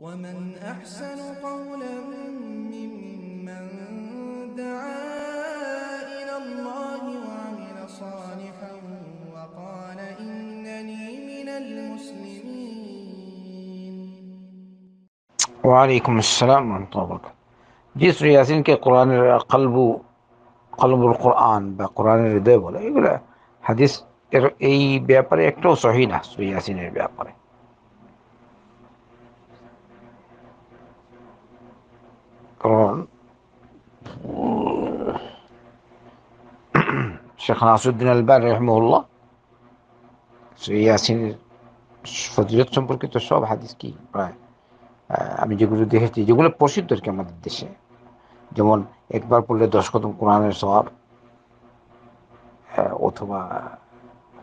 ومن أحسن قولا ممن دعا إلى الله وعمل صالحا وقال إنني من المسلمين وعليكم السلام ورحمة الله وبركاته जिस ياسين كي قرآن कल्ब قلب القرآن بقرآن الرداء ولا يقول حديث এই ব্যাপারে একটাও সহি না সুইয়াসিনের ব্যাপারে شكرا الشيخ ناصر الدين الباني رحمه الله ইয়াসিন ফজিলত সম্পর্কিত সব হাদিস কি প্রায় আমি যেগুলো দেখেছি যেগুলো প্রসিদ্ধ আর কি আমাদের দেশে যেমন একবার পড়লে দশ কদম কোরআনের সব অথবা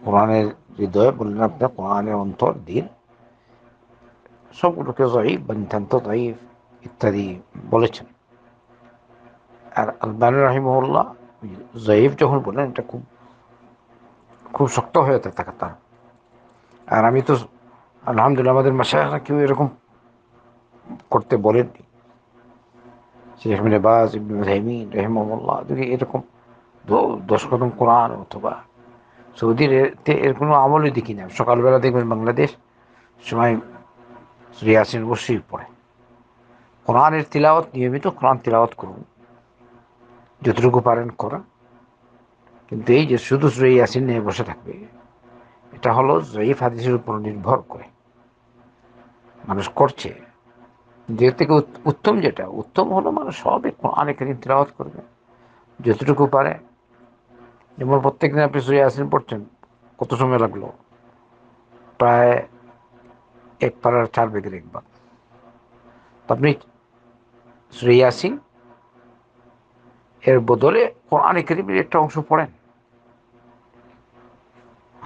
কোরআনের হৃদয় বললেন আপনার কোরআনের অন্তর দিন সবগুলোকে জয়ীফ বা নিতান্ত জয়ীফ ইত্যাদি বলেছেন আর আলবানি রাহিমউল্লাহ জয়ীফ যখন বলেন এটা খুব খুব শক্ত হয়ে থাকে তার আর আমি তো আলহামদুলিল্লাহ আমাদের মাসায় কেউ এরকম করতে বলেননি শেখ মিনবাজ ইবনুল হাইমিন দেখি এরকম দশ কদম কোরআন অথবা সৌদির এর কোনো আমলই দেখি না সকালবেলা দেখবেন বাংলাদেশ সময় শ্রিয়াসিন অবশ্যই পড়ে কোরআনের তিলাওয়াত নিয়মিত কোরআন তিলাওয়াত করুন যতটুকু পারেন করা কিন্তু এই যে শুধু জয়ী আসিন নিয়ে বসে থাকবে এটা হলো জয়ীফ হাদিসের উপর নির্ভর করে মানুষ করছে যে থেকে উত্তম যেটা উত্তম হলো মানুষ সবই অনেক দিন তেলাওয়াত করবে যতটুকু পারে যেমন প্রত্যেক দিন আপনি জয়ী আসিন পড়ছেন কত সময় লাগলো প্রায় এক পাড়ার চার বেগের একবার আপনি শ্রেয়াসিং এর বদলে কোরআনে করিমের একটা অংশ পড়েন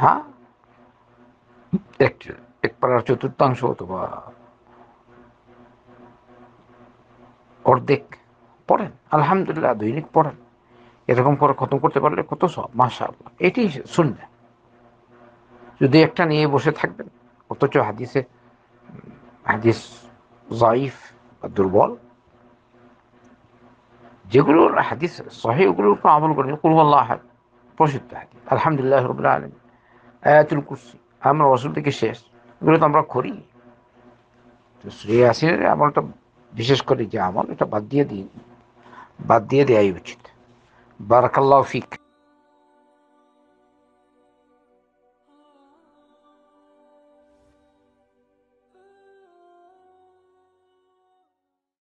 হ্যাঁ এক পাড়ার চতুর্থাংশ অথবা অর্ধেক পড়েন আলহামদুলিল্লাহ দৈনিক পড়েন এরকম করে খতম করতে পারলে কত সব মাসা আল্লাহ এটি শুনলেন যদি একটা নিয়ে বসে থাকবেন অথচ হাদিসে হাদিস জাইফ বা দুর্বল يقولوا الحديث صحيح يقولوا ارفع عمر بن يقول والله احد فرش التحديث الحمد لله رب العالمين ايات الكرسي امر رسول بك الشيخ يقول لك كوري تسري ياسين عمر طب بشيش كوري جامر طب بعد دي بعد دي اي بارك الله فيك